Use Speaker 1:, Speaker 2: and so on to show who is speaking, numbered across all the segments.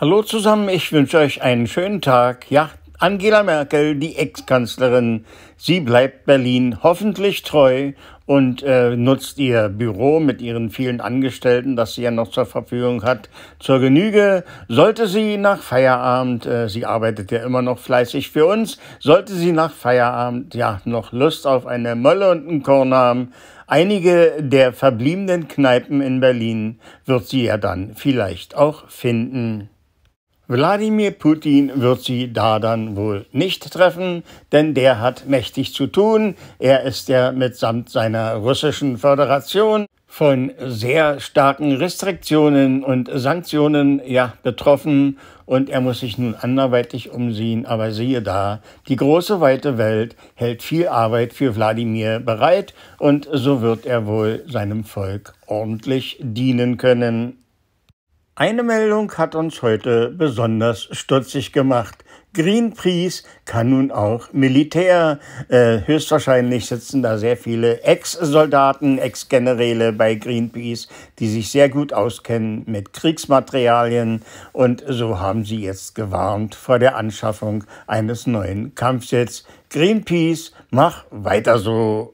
Speaker 1: Hallo zusammen, ich wünsche euch einen schönen Tag. Ja, Angela Merkel, die Ex-Kanzlerin, sie bleibt Berlin hoffentlich treu und äh, nutzt ihr Büro mit ihren vielen Angestellten, das sie ja noch zur Verfügung hat, zur Genüge. Sollte sie nach Feierabend, äh, sie arbeitet ja immer noch fleißig für uns, sollte sie nach Feierabend ja noch Lust auf eine Mölle und einen Korn haben, einige der verbliebenen Kneipen in Berlin wird sie ja dann vielleicht auch finden. Wladimir Putin wird sie da dann wohl nicht treffen, denn der hat mächtig zu tun. Er ist ja mitsamt seiner russischen Föderation von sehr starken Restriktionen und Sanktionen ja betroffen und er muss sich nun anderweitig umsehen, aber siehe da, die große weite Welt hält viel Arbeit für Wladimir bereit und so wird er wohl seinem Volk ordentlich dienen können. Eine Meldung hat uns heute besonders stutzig gemacht. Greenpeace kann nun auch Militär. Äh, höchstwahrscheinlich sitzen da sehr viele Ex-Soldaten, Ex-Generäle bei Greenpeace, die sich sehr gut auskennen mit Kriegsmaterialien. Und so haben sie jetzt gewarnt vor der Anschaffung eines neuen Kampfsets. Greenpeace, mach weiter so.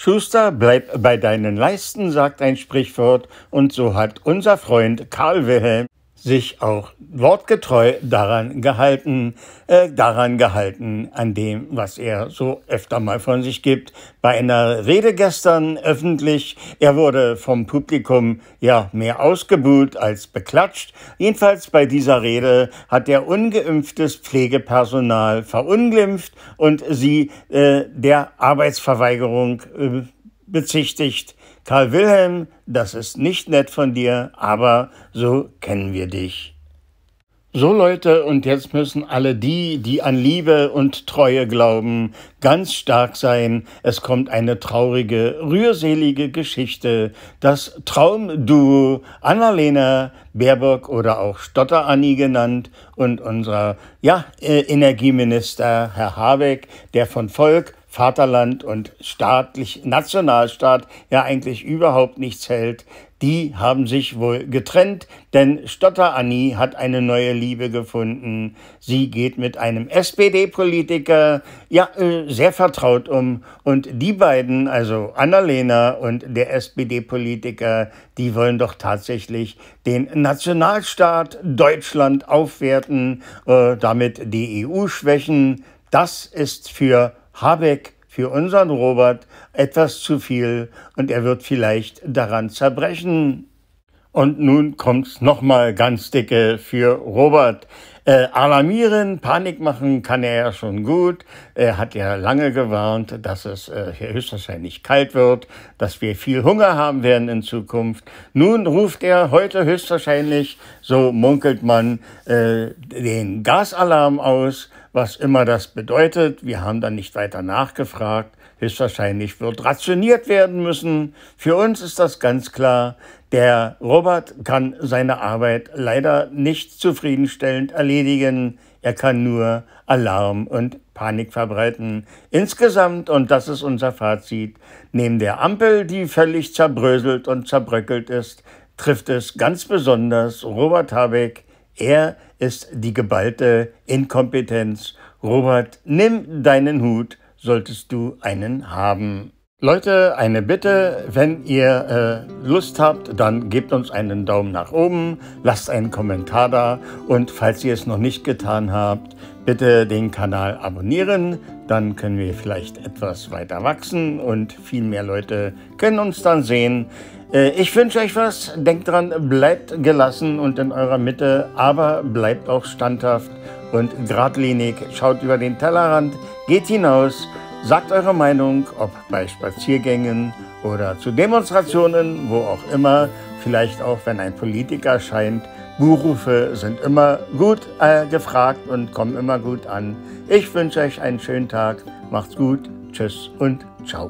Speaker 1: Schuster, bleib bei deinen Leisten, sagt ein Sprichwort, und so hat unser Freund Karl Wilhelm sich auch wortgetreu daran gehalten, äh, daran gehalten, an dem, was er so öfter mal von sich gibt. Bei einer Rede gestern öffentlich, er wurde vom Publikum ja mehr ausgebuht als beklatscht. Jedenfalls bei dieser Rede hat er ungeimpftes Pflegepersonal verunglimpft und sie äh, der Arbeitsverweigerung äh, bezichtigt. Karl Wilhelm, das ist nicht nett von dir, aber so kennen wir dich. So Leute, und jetzt müssen alle die, die an Liebe und Treue glauben, ganz stark sein. Es kommt eine traurige, rührselige Geschichte. Das Traumduo Annalena Baerbock oder auch Stotter Anni genannt und unser ja, äh, Energieminister Herr Habeck, der von Volk Vaterland und staatlich, Nationalstaat ja eigentlich überhaupt nichts hält, die haben sich wohl getrennt, denn Stotter Annie hat eine neue Liebe gefunden. Sie geht mit einem SPD-Politiker, ja, äh, sehr vertraut um. Und die beiden, also Annalena und der SPD-Politiker, die wollen doch tatsächlich den Nationalstaat Deutschland aufwerten, äh, damit die EU schwächen. Das ist für Habeck für unseren Robert etwas zu viel und er wird vielleicht daran zerbrechen. Und nun kommt's nochmal ganz dicke für Robert. Äh, alarmieren, Panik machen kann er ja schon gut. Er hat ja lange gewarnt, dass es äh, höchstwahrscheinlich kalt wird, dass wir viel Hunger haben werden in Zukunft. Nun ruft er heute höchstwahrscheinlich, so munkelt man, äh, den Gasalarm aus, was immer das bedeutet. Wir haben dann nicht weiter nachgefragt höchstwahrscheinlich wird rationiert werden müssen. Für uns ist das ganz klar. Der Robert kann seine Arbeit leider nicht zufriedenstellend erledigen. Er kann nur Alarm und Panik verbreiten. Insgesamt, und das ist unser Fazit, neben der Ampel, die völlig zerbröselt und zerbröckelt ist, trifft es ganz besonders Robert Habeck. Er ist die geballte Inkompetenz. Robert, nimm deinen Hut solltest du einen haben. Leute, eine Bitte, wenn ihr äh, Lust habt, dann gebt uns einen Daumen nach oben, lasst einen Kommentar da und falls ihr es noch nicht getan habt, Bitte den Kanal abonnieren, dann können wir vielleicht etwas weiter wachsen und viel mehr Leute können uns dann sehen. Äh, ich wünsche euch was, denkt dran, bleibt gelassen und in eurer Mitte, aber bleibt auch standhaft und geradlinig. Schaut über den Tellerrand, geht hinaus, sagt eure Meinung, ob bei Spaziergängen oder zu Demonstrationen, wo auch immer vielleicht auch wenn ein Politiker scheint. Buhrufe sind immer gut äh, gefragt und kommen immer gut an. Ich wünsche euch einen schönen Tag. Macht's gut. Tschüss und ciao.